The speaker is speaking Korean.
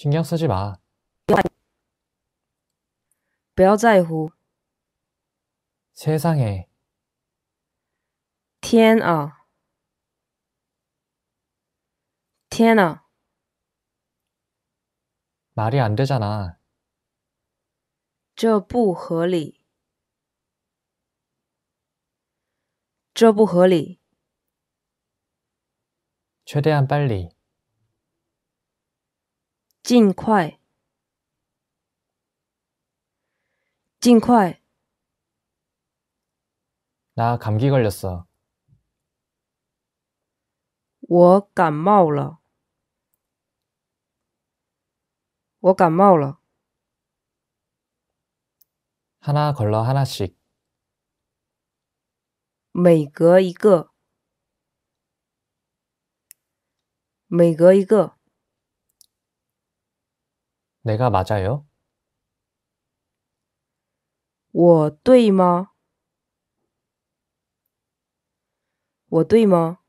신경 쓰지 마. 不要在乎. 세상에. 天啊.天啊. 말이 안 되잖아. 这不合理.这不合理. 최대한 빨리. 尽快，尽快。我感冒了。我感冒了。每隔一个。每隔一个。 내가 맞아요? 我对吗？我对吗？